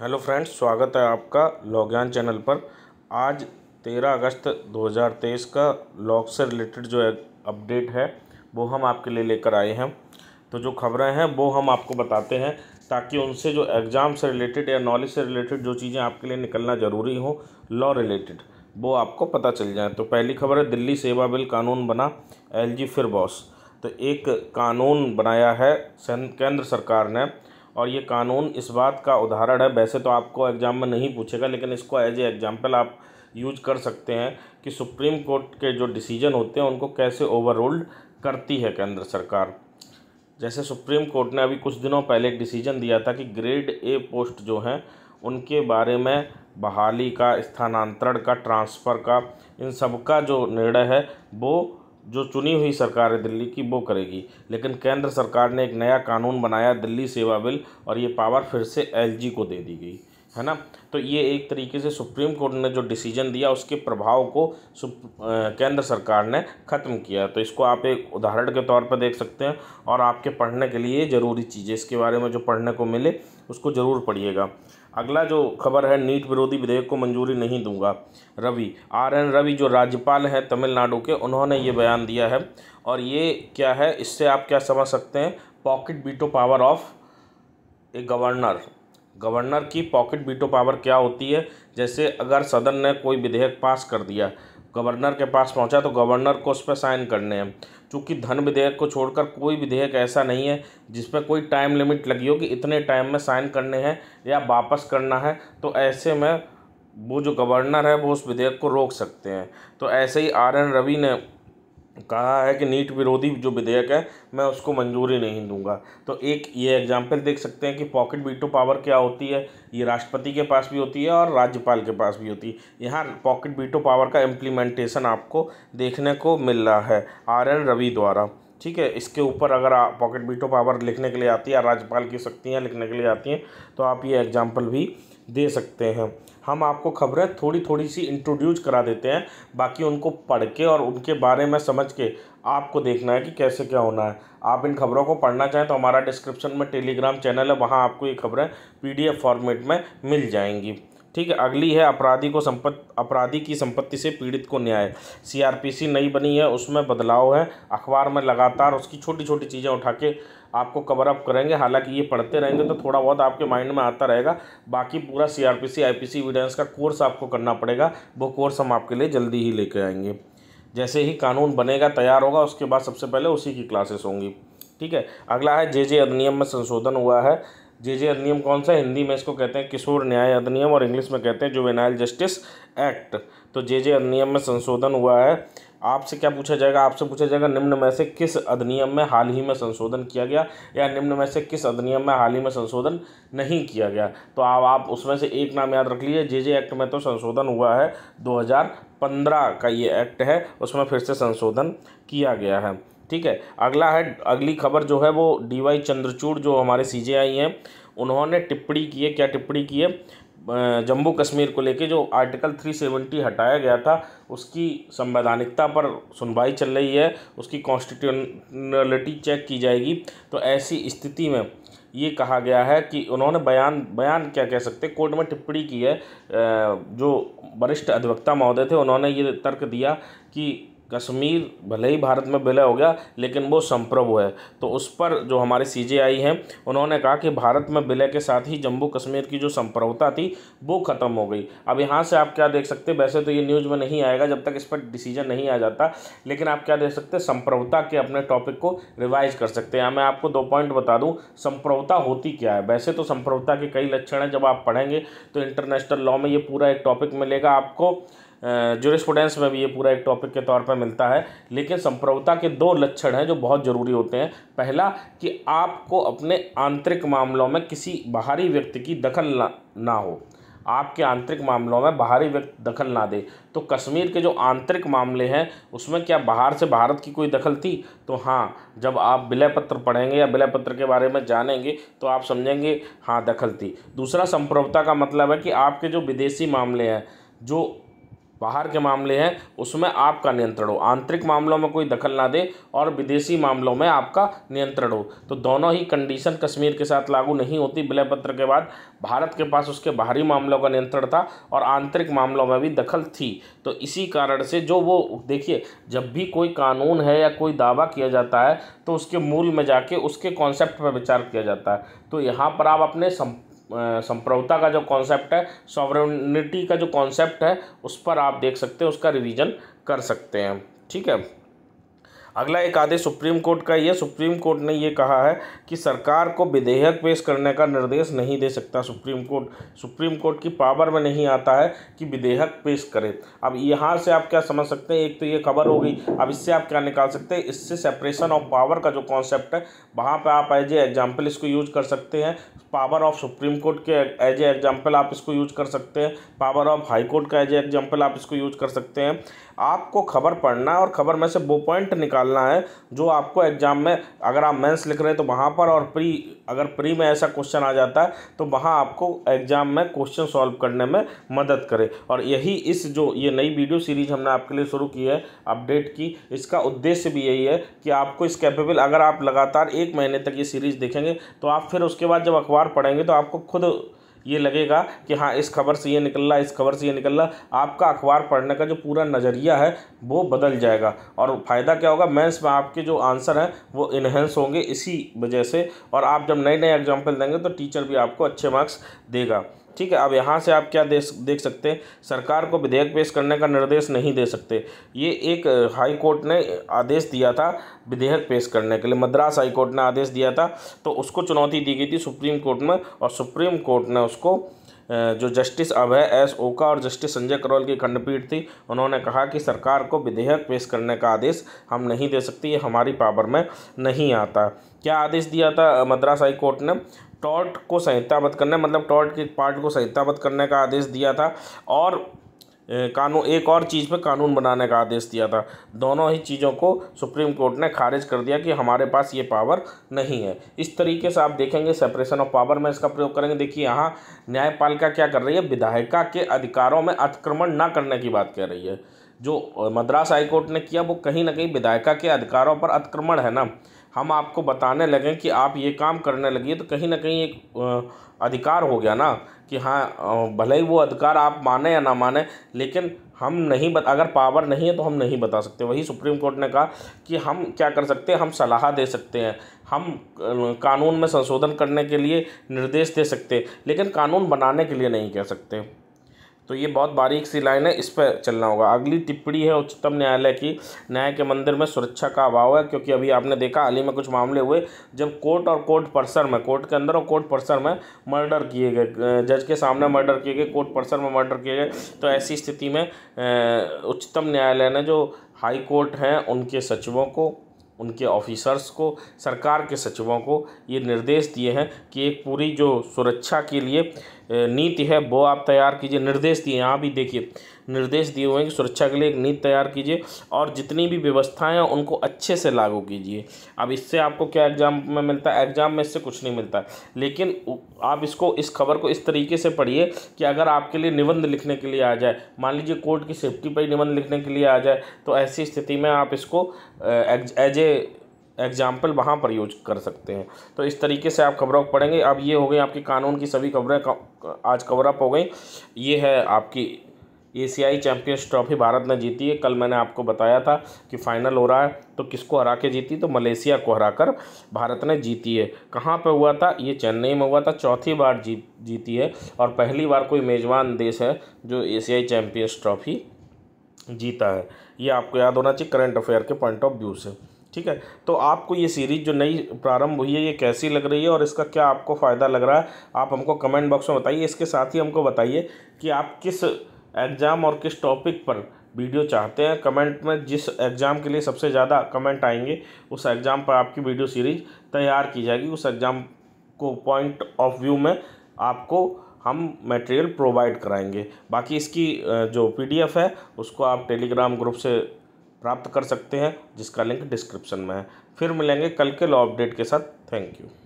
hello friends स्वागत है आपका लॉग्यान चैनल पर आज तेरह अगस्त 2023 का लॉग से रिलेटेड जो अपडेट है वो हम आपके लिए लेकर आए हैं तो जो खबरें हैं वो हम आपको बताते हैं ताकि उनसे जो एग्ज़ाम से रिलेटेड या नॉलेज से रिलेटेड जो चीज़ें आपके लिए निकलना ज़रूरी हो लॉ रिलेटेड वो आपको पता चल जाए तो पहली खबर है दिल्ली सेवा बिल कानून बना एल फिर बॉस तो एक कानून बनाया है केंद्र सरकार ने और ये कानून इस बात का उदाहरण है वैसे तो आपको एग्ज़ाम में नहीं पूछेगा लेकिन इसको एज ए एग्ज़ाम्पल आप यूज कर सकते हैं कि सुप्रीम कोर्ट के जो डिसीजन होते हैं उनको कैसे ओवर करती है केंद्र सरकार जैसे सुप्रीम कोर्ट ने अभी कुछ दिनों पहले एक डिसीजन दिया था कि ग्रेड ए पोस्ट जो हैं उनके बारे में बहाली का स्थानांतरण का ट्रांसफ़र का इन सब का जो निर्णय है वो जो चुनी हुई सरकार है दिल्ली की वो करेगी लेकिन केंद्र सरकार ने एक नया कानून बनाया दिल्ली सेवा बिल और ये पावर फिर से एल को दे दी गई है ना तो ये एक तरीके से सुप्रीम कोर्ट ने जो डिसीजन दिया उसके प्रभाव को केंद्र सरकार ने ख़त्म किया तो इसको आप एक उदाहरण के तौर पर देख सकते हैं और आपके पढ़ने के लिए ज़रूरी चीज़ें इसके बारे में जो पढ़ने को मिले उसको ज़रूर पढ़िएगा अगला जो खबर है नीट विरोधी विधेयक को मंजूरी नहीं दूंगा रवि आर एन रवि जो राज्यपाल हैं तमिलनाडु के उन्होंने ये बयान दिया है और ये क्या है इससे आप क्या समझ सकते हैं pocket veto power of a governor governor की पॉकेट बीटो पावर क्या होती है जैसे अगर सदन ने कोई विधेयक पास कर दिया गवर्नर के पास पहुंचा तो गवर्नर को उस पर साइन करने हैं चूँकि धन विधेयक को छोड़कर कोई विधेयक ऐसा नहीं है जिस पर कोई टाइम लिमिट लगी हो कि इतने टाइम में साइन करने हैं या वापस करना है तो ऐसे में वो जो गवर्नर है वो उस विधेयक को रोक सकते हैं तो ऐसे ही आर एन रवि ने कहा है कि नीट विरोधी जो विधेयक है मैं उसको मंजूरी नहीं दूंगा तो एक ये एग्जाम्पल देख सकते हैं कि पॉकेट वीटो पावर क्या होती है ये राष्ट्रपति के पास भी होती है और राज्यपाल के पास भी होती है यहाँ पॉकेट वीटो पावर का इम्प्लीमेंटेशन आपको देखने को मिल रहा है आर एल रवि द्वारा ठीक है इसके ऊपर अगर आप पॉकेट बीटो पावर लिखने के लिए आती है राज्यपाल की शक्तियाँ लिखने के लिए आती हैं तो आप ये एग्जाम्पल भी दे सकते हैं हम आपको खबरें थोड़ी थोड़ी सी इंट्रोड्यूस करा देते हैं बाकी उनको पढ़ के और उनके बारे में समझ के आपको देखना है कि कैसे क्या होना है आप इन खबरों को पढ़ना चाहें तो हमारा डिस्क्रिप्शन में टेलीग्राम चैनल है वहाँ आपको ये खबरें पीडीएफ फॉर्मेट में मिल जाएंगी ठीक है अगली है अपराधी को संपत्ति अपराधी की संपत्ति से पीड़ित को न्याय सीआरपीसी नई बनी है उसमें बदलाव है अखबार में लगातार उसकी छोटी छोटी चीज़ें उठा के आपको कवर अप करेंगे हालांकि ये पढ़ते रहेंगे तो थोड़ा बहुत आपके माइंड में आता रहेगा बाकी पूरा C R P C I P C evidence का कोर्स आपको करना पड़ेगा वो कोर्स हम आपके लिए जल्दी ही लेके आएंगे जैसे ही कानून बनेगा तैयार होगा उसके बाद सबसे पहले उसी की क्लासेस होंगी ठीक है अगला है जे जे अधिनियम में संशोधन हुआ है जे जे अधिनियम कौन सा हिंदी में इसको कहते हैं किशोर न्याय अधिनियम और इंग्लिश में कहते हैं जुवेनाइल जस्टिस एक्ट तो जे जे अधिनियम में संशोधन हुआ है आपसे क्या पूछा जाएगा आपसे पूछा जाएगा निम्न में से किस अधिनियम में हाल ही में संशोधन किया गया या निम्न में से किस अधिनियम में हाल ही में संशोधन नहीं किया गया तो आप आप उसमें से एक नाम याद रख लीजिए जे जे एक्ट में तो संशोधन हुआ है 2015 का ये एक्ट है उसमें फिर से संशोधन किया गया है ठीक है अगला है अगली खबर जो है वो डी वाई चंद्रचूड़ जो हमारे सी जे आई हैं उन्होंने टिप्पणी की है क्या टिप्पणी की है जम्मू कश्मीर को लेके जो आर्टिकल 370 हटाया गया था उसकी संवैधानिकता पर सुनवाई चल रही है उसकी कॉन्स्टिट्यूनलिटी चेक की जाएगी तो ऐसी स्थिति में ये कहा गया है कि उन्होंने बयान बयान क्या कह सकते कोर्ट में टिप्पणी की है जो वरिष्ठ अधिवक्ता महोदय थे उन्होंने ये तर्क दिया कि कश्मीर भले ही भारत में विलय हो गया लेकिन वो संप्रभु है तो उस पर जो हमारे सी जे आई हैं उन्होंने कहा कि भारत में विलय के साथ ही जम्मू कश्मीर की जो संप्रभुता थी वो ख़त्म हो गई अब यहाँ से आप क्या देख सकते वैसे तो ये न्यूज़ में नहीं आएगा जब तक इस पर डिसीजन नहीं आ जाता लेकिन आप क्या देख सकते संप्रभुता के अपने टॉपिक को रिवाइज कर सकते हैं मैं आपको दो पॉइंट बता दूँ संप्रभुता होती क्या है वैसे तो संप्रभुता के कई लक्षण हैं जब आप पढ़ेंगे तो इंटरनेशनल लॉ में ये पूरा एक टॉपिक मिलेगा आपको जुरिस्पुडेंस में भी ये पूरा एक टॉपिक के तौर पर मिलता है लेकिन संप्रभुता के दो लक्षण हैं जो बहुत ज़रूरी होते हैं पहला कि आपको अपने आंतरिक मामलों में किसी बाहरी व्यक्ति की दखल ना हो आपके आंतरिक मामलों में बाहरी व्यक्ति दखल ना दे तो कश्मीर के जो आंतरिक मामले हैं उसमें क्या बाहर से भारत की कोई दखल थी तो हाँ जब आप विलय पत्र पढ़ेंगे या विलय पत्र के बारे में जानेंगे तो आप समझेंगे हाँ दखल थी दूसरा संप्रभुता का मतलब है कि आपके जो विदेशी मामले हैं जो बाहर के मामले हैं उसमें आपका नियंत्रण हो आंतरिक मामलों में कोई दखल ना दे और विदेशी मामलों में आपका नियंत्रण हो तो दोनों ही कंडीशन कश्मीर के साथ लागू नहीं होती विलय पत्र के बाद भारत के पास उसके बाहरी मामलों का नियंत्रण था और आंतरिक मामलों में भी दखल थी तो इसी कारण से जो वो देखिए जब भी कोई कानून है या कोई दावा किया जाता है तो उसके मूल में जाके उसके कॉन्सेप्ट पर विचार किया जाता है तो यहाँ पर आप अपने संप्रभुता का जो कॉन्सेप्ट है सॉवरिटी का जो कॉन्सेप्ट है उस पर आप देख सकते हैं उसका रिवीजन कर सकते हैं ठीक है अगला एक आदेश सुप्रीम कोर्ट का यह सुप्रीम कोर्ट ने यह कहा है कि सरकार को विधेयक पेश करने का निर्देश नहीं दे सकता सुप्रीम कोर्ट सुप्रीम कोर्ट की पावर में नहीं आता है कि विधेयक पेश करे अब यहाँ से आप क्या समझ सकते हैं एक तो ये खबर हो गई अब इससे आप क्या निकाल सकते हैं इससे सेपरेशन ऑफ पावर का जो कॉन्सेप्ट है वहाँ पर आप एज ए एग्जाम्पल इसको यूज कर सकते हैं पावर ऑफ सुप्रीम कोर्ट के एज ए एग्जाम्पल आप इसको यूज कर सकते हैं पावर ऑफ हाई कोर्ट का एज ए एग्जाम्पल आप इसको यूज कर सकते हैं आपको खबर पढ़ना और खबर में से वो पॉइंट निकाल निकालना है जो आपको एग्ज़ाम में अगर आप मेंस लिख रहे हैं तो वहाँ पर और प्री अगर प्री में ऐसा क्वेश्चन आ जाता है तो वहाँ आपको एग्ज़ाम में क्वेश्चन सॉल्व करने में मदद करे और यही इस जो ये नई वीडियो सीरीज हमने आपके लिए शुरू की है अपडेट की इसका उद्देश्य भी यही है कि आपको इस कैपेबल अगर आप लगातार एक महीने तक ये सीरीज़ देखेंगे तो आप फिर उसके बाद जब अखबार पढ़ेंगे तो आपको खुद ये लगेगा कि हाँ इस खबर से ये निकल रहा इस खबर से ये निकल रहा आपका अखबार पढ़ने का जो पूरा नज़रिया है वो बदल जाएगा और फ़ायदा क्या होगा मैथ्स में आपके जो आंसर हैं वो इन्हेंस होंगे इसी वजह से और आप जब नए नए एग्जाम्पल देंगे तो टीचर भी आपको अच्छे मार्क्स देगा ठीक है अब यहाँ से आप क्या देख देख सकते हैं सरकार को विधेयक पेश करने का निर्देश नहीं दे सकते ये एक हाई कोर्ट ने आदेश दिया था विधेयक पेश करने के लिए मद्रास हाई कोर्ट ने आदेश दिया था तो उसको चुनौती दी गई थी सुप्रीम कोर्ट में और सुप्रीम कोर्ट ने उसको जो जस्टिस अभय एस ओका और जस्टिस संजय करोल की खंडपीठ थी उन्होंने कहा कि सरकार को विधेयक पेश करने का आदेश हम नहीं दे सकते ये हमारी पावर में नहीं आता क्या आदेश दिया था मद्रास हाई कोर्ट ने टॉर्ट को संहिताबद्ध करने मतलब टॉर्ट के पार्ट को संहिताबद्ध करने का आदेश दिया था और कानून एक और चीज़ पे कानून बनाने का आदेश दिया था दोनों ही चीज़ों को सुप्रीम कोर्ट ने खारिज कर दिया कि हमारे पास ये पावर नहीं है इस तरीके से आप देखेंगे सेपरेशन ऑफ पावर में इसका प्रयोग करेंगे देखिए यहाँ न्यायपालिका क्या कर रही है विधायिका के अधिकारों में अतिक्रमण ना करने की बात कह रही है जो मद्रास हाईकोर्ट ने किया वो कहीं ना कहीं विधायिका के अधिकारों पर अतिक्रमण है ना हम आपको बताने लगें कि आप ये काम करने लगिए तो कहीं ना कहीं एक अधिकार हो गया ना कि हाँ भले ही वो अधिकार आप माने या ना माने लेकिन हम नहीं बत अगर पावर नहीं है तो हम नहीं बता सकते वही सुप्रीम कोर्ट ने कहा कि हम क्या कर सकते हैं हम सलाह दे सकते हैं हम कानून में संशोधन करने के लिए निर्देश दे सकते हैं लेकिन कानून बनाने के लिए नहीं कह सकते तो ये बहुत बारीक सी लाइन है इस पर चलना होगा अगली टिप्पणी है उच्चतम न्यायालय की न्याय के मंदिर में सुरक्षा का अभाव है क्योंकि अभी आपने देखा हाल ही में कुछ मामले हुए जब कोर्ट और कोर्ट परिसर में कोर्ट के अंदर और कोर्ट परिसर में मर्डर किए गए जज के सामने मर्डर किए गए कोर्ट परिसर में मर्डर किए गए तो ऐसी स्थिति में उच्चतम न्यायालय ने जो हाई कोर्ट हैं उनके सचिवों को उनके ऑफिसर्स को सरकार के सचिवों को ये निर्देश दिए हैं कि एक पूरी जो सुरक्षा के लिए नीति है वो आप तैयार कीजिए निर्देश दिए यहाँ भी देखिए निर्देश दिए हुए हैं कि सुरक्षा के लिए एक नीति तैयार कीजिए और जितनी भी व्यवस्थाएं हैं उनको अच्छे से लागू कीजिए अब इससे आपको क्या एग्ज़ाम में मिलता है एग्ज़ाम में इससे कुछ नहीं मिलता लेकिन आप इसको इस खबर को इस तरीके से पढ़िए कि अगर आपके लिए निबंध लिखने के लिए आ जाए मान लीजिए कोर्ट की सेफ्टी पर निबंध लिखने के लिए आ जाए तो ऐसी स्थिति में आप इसको एज ए एग्जाम्पल वहाँ पर यूज कर सकते हैं तो इस तरीके से आप खबरों को पढ़ेंगे अब ये हो गई आपके कानून की सभी खबरें आज कवर अप हो गई ये है आपकी एशियाई चैंपियंस ट्रॉफी भारत ने जीती है कल मैंने आपको बताया था कि फाइनल हो रहा है तो किसको हरा के जीती तो मलेशिया को हराकर भारत ने जीती है कहाँ पे हुआ था ये चेन्नई में हुआ था चौथी बार जीत जीती है और पहली बार कोई मेज़बान देश है जो एशियाई चैंपियंस ट्रॉफी जीता है ये आपको याद होना चाहिए करंट अफेयर के पॉइंट ऑफ व्यू से ठीक है तो आपको ये सीरीज़ जो नई प्रारंभ हुई है ये कैसी लग रही है और इसका क्या आपको फ़ायदा लग रहा है आप हमको कमेंट बॉक्स में बताइए इसके साथ ही हमको बताइए कि आप किस एग्ज़ाम और किस टॉपिक पर वीडियो चाहते हैं कमेंट में जिस एग्ज़ाम के लिए सबसे ज़्यादा कमेंट आएंगे उस एग्ज़ाम पर आपकी वीडियो सीरीज़ तैयार की जाएगी उस एग्ज़ाम को पॉइंट ऑफ व्यू में आपको हम मटेरियल प्रोवाइड कराएंगे बाकी इसकी जो पीडीएफ है उसको आप टेलीग्राम ग्रुप से प्राप्त कर सकते हैं जिसका लिंक डिस्क्रिप्शन में है फिर मिलेंगे कल के लॉ अपडेट के साथ थैंक यू